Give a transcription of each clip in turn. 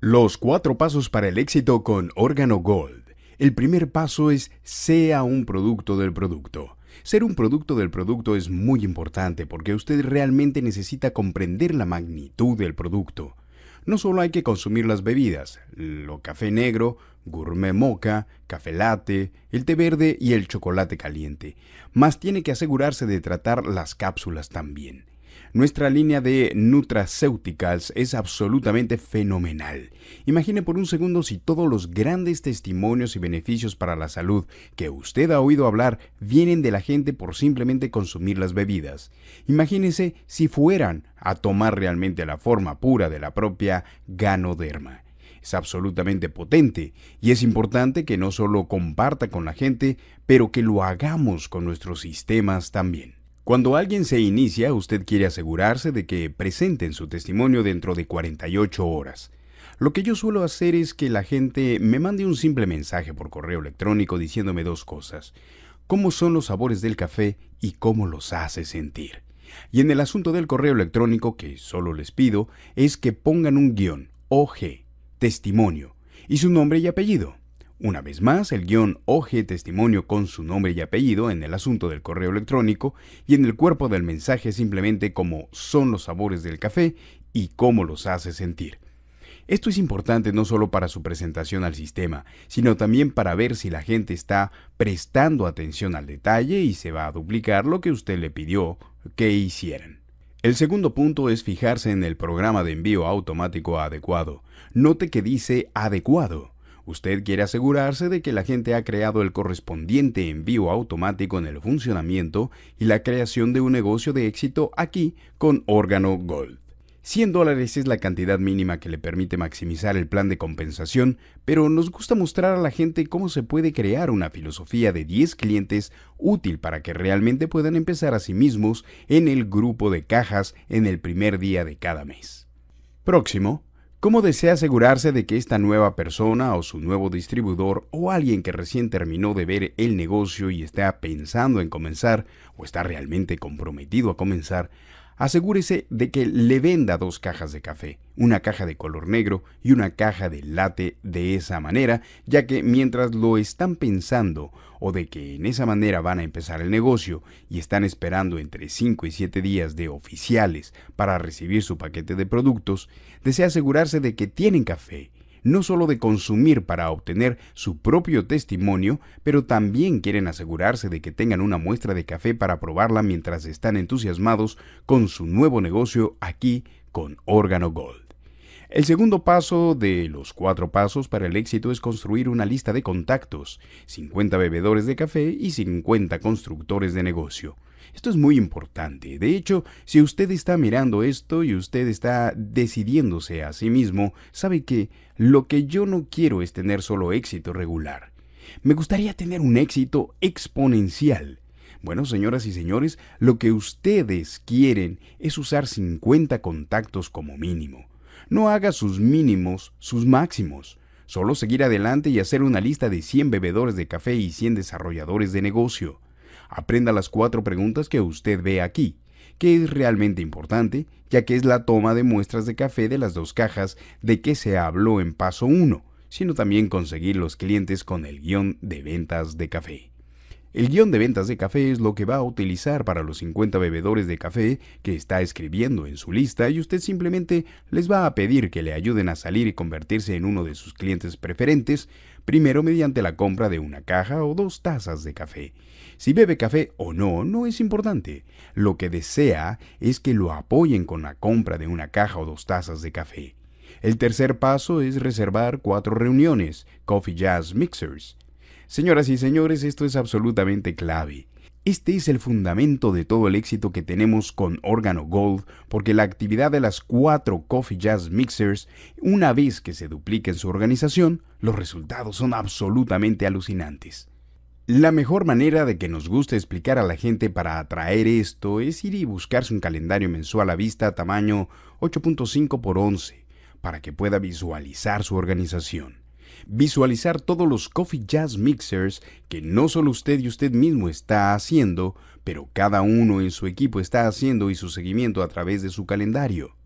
Los cuatro pasos para el éxito con órgano Gold. El primer paso es sea un producto del producto. Ser un producto del producto es muy importante porque usted realmente necesita comprender la magnitud del producto. No solo hay que consumir las bebidas, lo café negro, gourmet moca, café latte, el té verde y el chocolate caliente, más tiene que asegurarse de tratar las cápsulas también. Nuestra línea de nutracéuticas es absolutamente fenomenal. Imagine por un segundo si todos los grandes testimonios y beneficios para la salud que usted ha oído hablar vienen de la gente por simplemente consumir las bebidas. Imagínese si fueran a tomar realmente la forma pura de la propia ganoderma es absolutamente potente y es importante que no solo comparta con la gente, pero que lo hagamos con nuestros sistemas también. Cuando alguien se inicia, usted quiere asegurarse de que presenten su testimonio dentro de 48 horas. Lo que yo suelo hacer es que la gente me mande un simple mensaje por correo electrónico diciéndome dos cosas. ¿Cómo son los sabores del café y cómo los hace sentir? Y en el asunto del correo electrónico, que solo les pido, es que pongan un guión, OG, testimonio, y su nombre y apellido. Una vez más, el guión OG testimonio con su nombre y apellido en el asunto del correo electrónico y en el cuerpo del mensaje simplemente como son los sabores del café y cómo los hace sentir. Esto es importante no solo para su presentación al sistema, sino también para ver si la gente está prestando atención al detalle y se va a duplicar lo que usted le pidió que hicieran. El segundo punto es fijarse en el programa de envío automático adecuado. Note que dice adecuado. Usted quiere asegurarse de que la gente ha creado el correspondiente envío automático en el funcionamiento y la creación de un negocio de éxito aquí con Órgano Gold. 100 dólares es la cantidad mínima que le permite maximizar el plan de compensación, pero nos gusta mostrar a la gente cómo se puede crear una filosofía de 10 clientes útil para que realmente puedan empezar a sí mismos en el grupo de cajas en el primer día de cada mes. Próximo, ¿Cómo desea asegurarse de que esta nueva persona o su nuevo distribuidor o alguien que recién terminó de ver el negocio y está pensando en comenzar o está realmente comprometido a comenzar asegúrese de que le venda dos cajas de café, una caja de color negro y una caja de latte de esa manera, ya que mientras lo están pensando o de que en esa manera van a empezar el negocio y están esperando entre 5 y 7 días de oficiales para recibir su paquete de productos, desea asegurarse de que tienen café no solo de consumir para obtener su propio testimonio, pero también quieren asegurarse de que tengan una muestra de café para probarla mientras están entusiasmados con su nuevo negocio aquí con Órgano Gold. El segundo paso de los cuatro pasos para el éxito es construir una lista de contactos, 50 bebedores de café y 50 constructores de negocio. Esto es muy importante. De hecho, si usted está mirando esto y usted está decidiéndose a sí mismo, sabe que lo que yo no quiero es tener solo éxito regular. Me gustaría tener un éxito exponencial. Bueno, señoras y señores, lo que ustedes quieren es usar 50 contactos como mínimo. No haga sus mínimos sus máximos. Solo seguir adelante y hacer una lista de 100 bebedores de café y 100 desarrolladores de negocio. Aprenda las cuatro preguntas que usted ve aquí, que es realmente importante, ya que es la toma de muestras de café de las dos cajas de que se habló en paso 1, sino también conseguir los clientes con el guión de ventas de café. El guión de ventas de café es lo que va a utilizar para los 50 bebedores de café que está escribiendo en su lista y usted simplemente les va a pedir que le ayuden a salir y convertirse en uno de sus clientes preferentes, primero mediante la compra de una caja o dos tazas de café. Si bebe café o no, no es importante. Lo que desea es que lo apoyen con la compra de una caja o dos tazas de café. El tercer paso es reservar cuatro reuniones, Coffee Jazz Mixers, Señoras y señores, esto es absolutamente clave. Este es el fundamento de todo el éxito que tenemos con Órgano Gold, porque la actividad de las cuatro Coffee Jazz Mixers, una vez que se duplique en su organización, los resultados son absolutamente alucinantes. La mejor manera de que nos guste explicar a la gente para atraer esto es ir y buscarse un calendario mensual a vista tamaño 8.5 x 11 para que pueda visualizar su organización visualizar todos los coffee jazz mixers que no solo usted y usted mismo está haciendo, pero cada uno en su equipo está haciendo y su seguimiento a través de su calendario.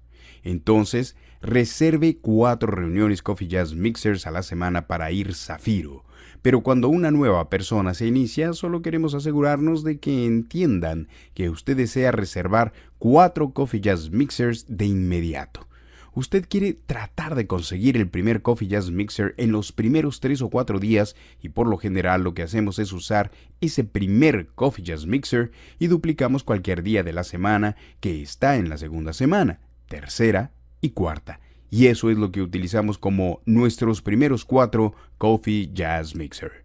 Entonces, reserve cuatro reuniones Coffee Jazz Mixers a la semana para ir zafiro. Pero cuando una nueva persona se inicia, solo queremos asegurarnos de que entiendan que usted desea reservar cuatro Coffee Jazz Mixers de inmediato usted quiere tratar de conseguir el primer Coffee Jazz Mixer en los primeros 3 o 4 días y por lo general lo que hacemos es usar ese primer Coffee Jazz Mixer y duplicamos cualquier día de la semana que está en la segunda semana, tercera y cuarta. Y eso es lo que utilizamos como nuestros primeros 4 Coffee Jazz Mixer.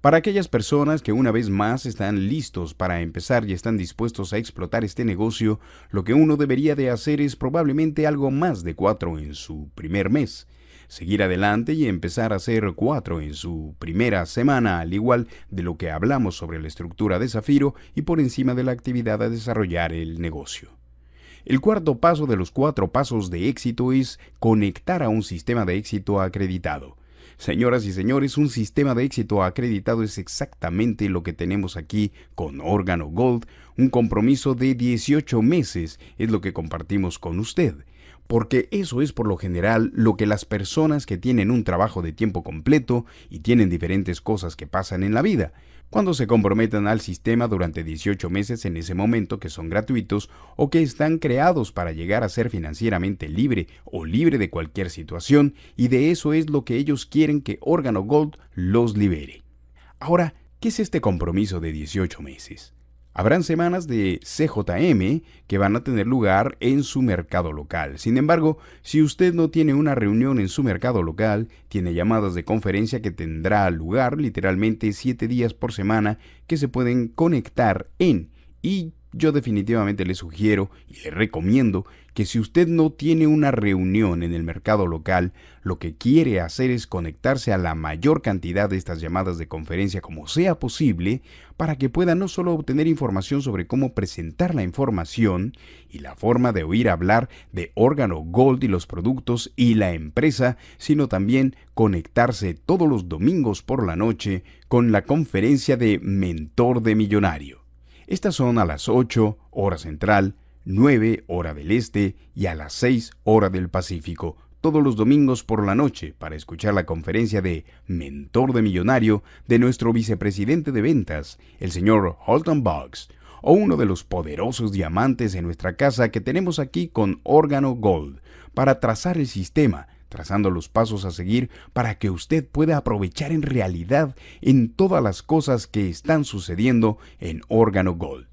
Para aquellas personas que una vez más están listos para empezar y están dispuestos a explotar este negocio, lo que uno debería de hacer es probablemente algo más de cuatro en su primer mes. Seguir adelante y empezar a hacer cuatro en su primera semana, al igual de lo que hablamos sobre la estructura de Zafiro y por encima de la actividad a desarrollar el negocio. El cuarto paso de los cuatro pasos de éxito es conectar a un sistema de éxito acreditado. Señoras y señores, un sistema de éxito acreditado es exactamente lo que tenemos aquí con Órgano Gold, un compromiso de 18 meses es lo que compartimos con usted porque eso es por lo general lo que las personas que tienen un trabajo de tiempo completo y tienen diferentes cosas que pasan en la vida cuando se comprometan al sistema durante 18 meses en ese momento que son gratuitos o que están creados para llegar a ser financieramente libre o libre de cualquier situación y de eso es lo que ellos quieren que Órgano Gold los libere. Ahora, ¿qué es este compromiso de 18 meses? Habrán semanas de CJM que van a tener lugar en su mercado local. Sin embargo, si usted no tiene una reunión en su mercado local, tiene llamadas de conferencia que tendrá lugar literalmente 7 días por semana que se pueden conectar en y yo definitivamente le sugiero y le recomiendo que si usted no tiene una reunión en el mercado local, lo que quiere hacer es conectarse a la mayor cantidad de estas llamadas de conferencia como sea posible para que pueda no solo obtener información sobre cómo presentar la información y la forma de oír hablar de órgano Gold y los productos y la empresa, sino también conectarse todos los domingos por la noche con la conferencia de Mentor de Millonarios. Estas son a las 8 hora central, 9 hora del este y a las 6 hora del Pacífico, todos los domingos por la noche para escuchar la conferencia de Mentor de Millonario de nuestro vicepresidente de ventas, el señor Holton Boggs, o uno de los poderosos diamantes en nuestra casa que tenemos aquí con órgano Gold, para trazar el sistema trazando los pasos a seguir para que usted pueda aprovechar en realidad en todas las cosas que están sucediendo en Órgano Gold.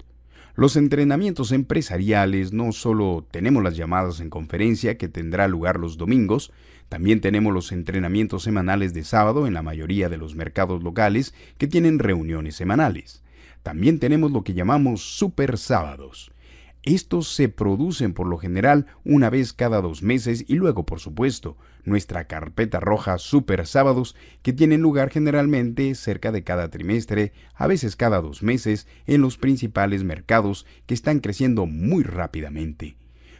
Los entrenamientos empresariales no solo tenemos las llamadas en conferencia que tendrá lugar los domingos, también tenemos los entrenamientos semanales de sábado en la mayoría de los mercados locales que tienen reuniones semanales. También tenemos lo que llamamos super sábados estos se producen por lo general una vez cada dos meses y luego, por supuesto, nuestra carpeta roja Super Sábados, que tienen lugar generalmente cerca de cada trimestre, a veces cada dos meses, en los principales mercados que están creciendo muy rápidamente.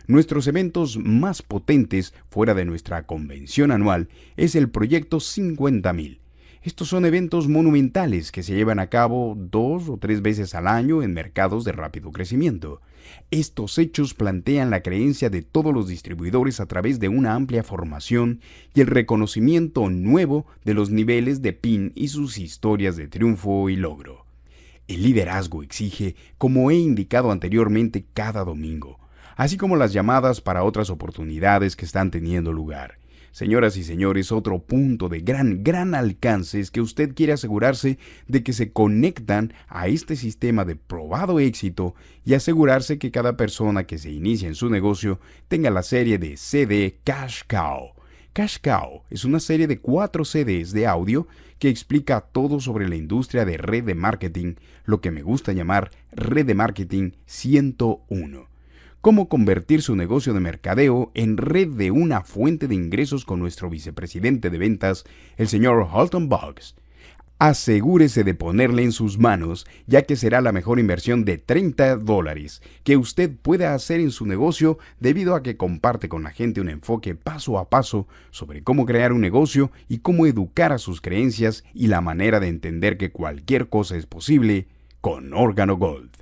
Nuestros eventos más potentes fuera de nuestra convención anual es el proyecto 50.000, estos son eventos monumentales que se llevan a cabo dos o tres veces al año en mercados de rápido crecimiento. Estos hechos plantean la creencia de todos los distribuidores a través de una amplia formación y el reconocimiento nuevo de los niveles de PIN y sus historias de triunfo y logro. El liderazgo exige, como he indicado anteriormente, cada domingo, así como las llamadas para otras oportunidades que están teniendo lugar. Señoras y señores, otro punto de gran, gran alcance es que usted quiere asegurarse de que se conectan a este sistema de probado éxito y asegurarse que cada persona que se inicia en su negocio tenga la serie de CD Cash Cow. Cash Cow es una serie de cuatro CDs de audio que explica todo sobre la industria de red de marketing, lo que me gusta llamar Red de Marketing 101 cómo convertir su negocio de mercadeo en red de una fuente de ingresos con nuestro vicepresidente de ventas, el señor Halton Boggs. Asegúrese de ponerle en sus manos, ya que será la mejor inversión de 30 dólares que usted pueda hacer en su negocio debido a que comparte con la gente un enfoque paso a paso sobre cómo crear un negocio y cómo educar a sus creencias y la manera de entender que cualquier cosa es posible con órgano Gold.